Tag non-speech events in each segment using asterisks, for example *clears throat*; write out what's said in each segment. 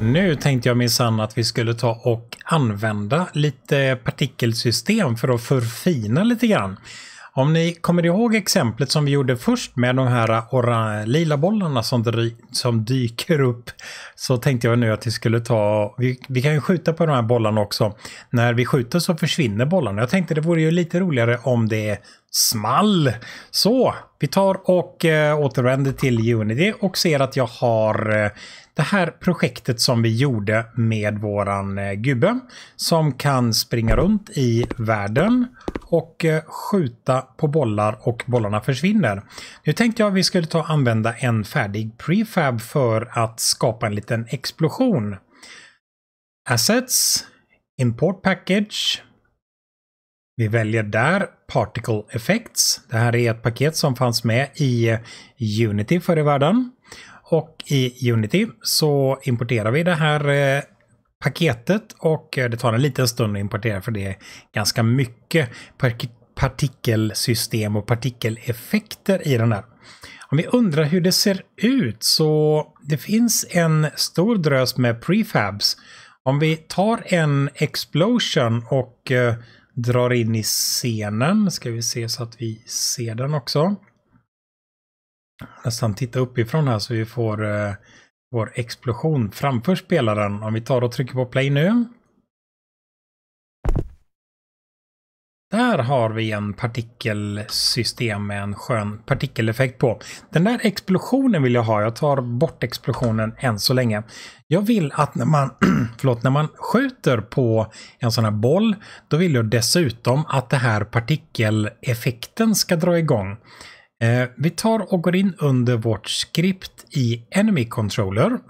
Nu tänkte jag minsann att vi skulle ta och använda lite partikelsystem för att förfina lite grann. Om ni kommer ihåg exemplet som vi gjorde först med de här lila bollarna som, som dyker upp så tänkte jag nu att vi skulle ta, vi, vi, kan ju skjuta på de här bollarna också. När vi skjuter så försvinner bollarna. Jag tänkte det vore ju lite roligare om det small. Så vi tar och eh, återvänder till Unity och ser att jag har eh, det här projektet som vi gjorde med våran eh, gubbe som kan springa runt i världen och eh, skjuta på bollar och bollarna försvinner. Nu tänkte jag att vi skulle ta och använda en färdig prefab för att skapa en liten explosion. Assets, Import Package. Vi väljer där Particle Effects. Det här är ett paket som fanns med i eh, Unity förr i världen. Och i Unity så importerar vi det här eh, paketet och eh, det tar en liten stund att importera för det är ganska mycket partikelsystem och partikeleffekter i den här. Om vi undrar hur det ser ut så det finns en stor drös med prefabs. Om vi tar en explosion och eh, drar in i scenen, ska vi se så att vi ser den också. Nästan titta uppifrån här så vi får eh, vår explosion framför spelaren. Om vi tar och trycker på play nu. Där har vi en partikelsystem med en skön partikeleffekt på. Den där explosionen vill jag ha. Jag tar bort explosionen än så länge. Jag vill att när man, *clears throat* förlåt, när man skjuter på en sån här boll, då vill jag dessutom att det här partikeleffekten ska dra igång. Eh, vi tar och går in under vårt skript i Enemy Controller.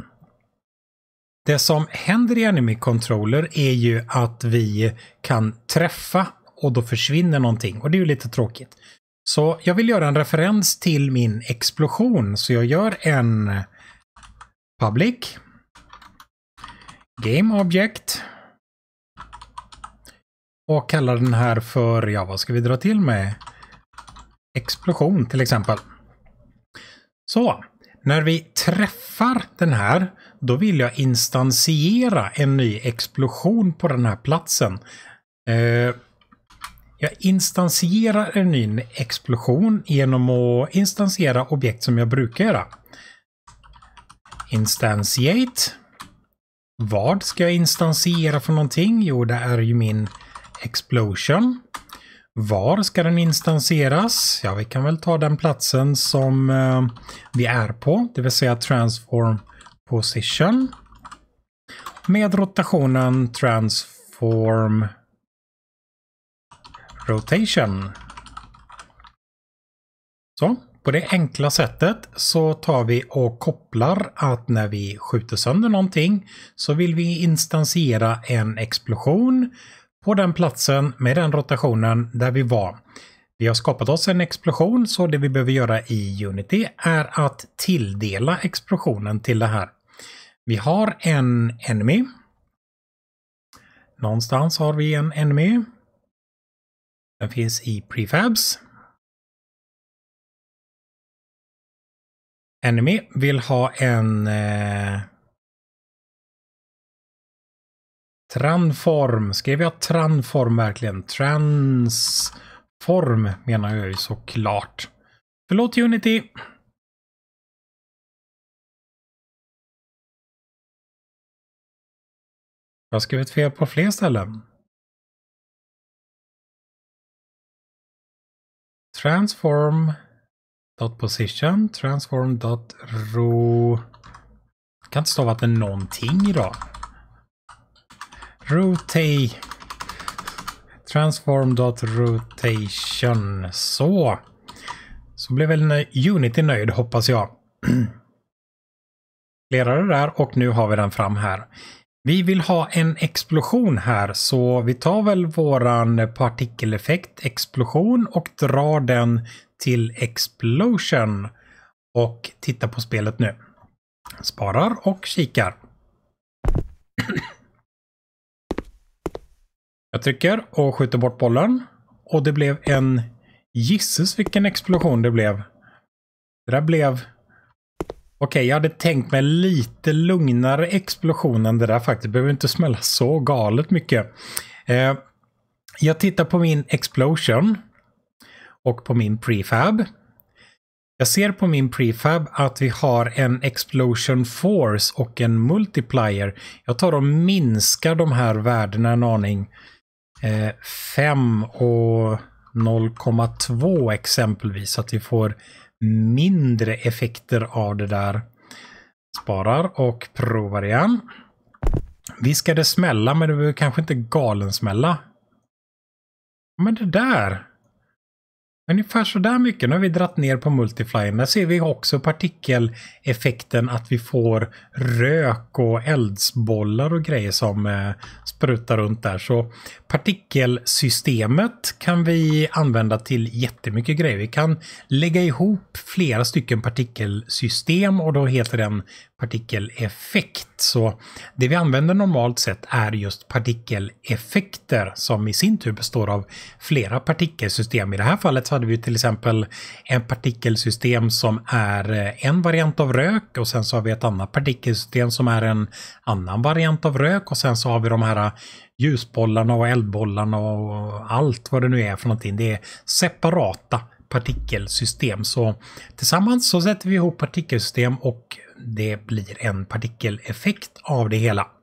Det som händer i Enemy Controller är ju att vi kan träffa och då försvinner någonting och det är ju lite tråkigt. Så jag vill göra en referens till min explosion så jag gör en public game object och kallar den här för, ja vad ska vi dra till med? explosion till exempel. Så, när vi träffar den här, då vill jag instansiera en ny explosion på den här platsen. Eh, jag instansierar en ny explosion genom att instansiera objekt som jag brukar göra. Instantiate. Vad ska jag instansiera för någonting? Jo, det är ju min explosion. Var ska den instanseras? Ja, vi kan väl ta den platsen som eh, vi är på, det vill säga transform position. Med rotationen transform rotation. Så, på det enkla sättet så tar vi och kopplar att när vi skjuter sönder någonting så vill vi instansiera en explosion på den platsen med den rotationen där vi var. Vi har skapat oss en explosion så det vi behöver göra i Unity är att tilldela explosionen till det här. Vi har en enemy. Någonstans har vi en enemy. Den finns i prefabs. Enemy vill ha en eh, Transform. Skrev jag transform verkligen? Transform menar jag ju såklart. Förlåt Unity! Jag har skrivit fel på fler ställen. Transform dot Jag kan inte stava till någonting idag. Rotate. Transform.rotation. Så. Så blev väl Unity nöjd hoppas jag. Flera *clears throat* det där och nu har vi den fram här. Vi vill ha en explosion här så vi tar väl våran partikeleffekt explosion och drar den till explosion och tittar på spelet nu. Sparar och kikar. Jag trycker och skjuter bort bollen. Och det blev en... Gisses vilken explosion det blev. Det där blev... Okej, okay, jag hade tänkt mig lite lugnare explosion än det där faktiskt. Det behöver inte smälla så galet mycket. Eh, jag tittar på min explosion. Och på min prefab. Jag ser på min prefab att vi har en explosion force och en multiplier. Jag tar och minskar de här värdena en aning. 5 eh, och 0,2 exempelvis. Så att vi får mindre effekter av det där. Sparar och provar igen. Visst ska det smälla, men det behöver kanske inte galen smälla. Men det där. Ungefär sådär mycket. Nu har vi dratt ner på multiflyen. Där ser vi också partikeleffekten att vi får rök och eldsbollar och grejer som eh, sprutar runt där. Så partikelsystemet kan vi använda till jättemycket grejer. Vi kan lägga ihop flera stycken partikelsystem och då heter den partikeleffekt. Så det vi använder normalt sett är just partikeleffekter som i sin tur består av flera partikelsystem. I det här fallet så hade vi till exempel en partikelsystem som är eh, en variant av rök och sen så har vi ett annat partikelsystem som är en annan variant av rök och sen så har vi de här eh, ljusbollarna och eldbollarna och allt vad det nu är för någonting. Det är separata partikelsystem. Så tillsammans så sätter vi ihop partikelsystem och det blir en partikeleffekt av det hela.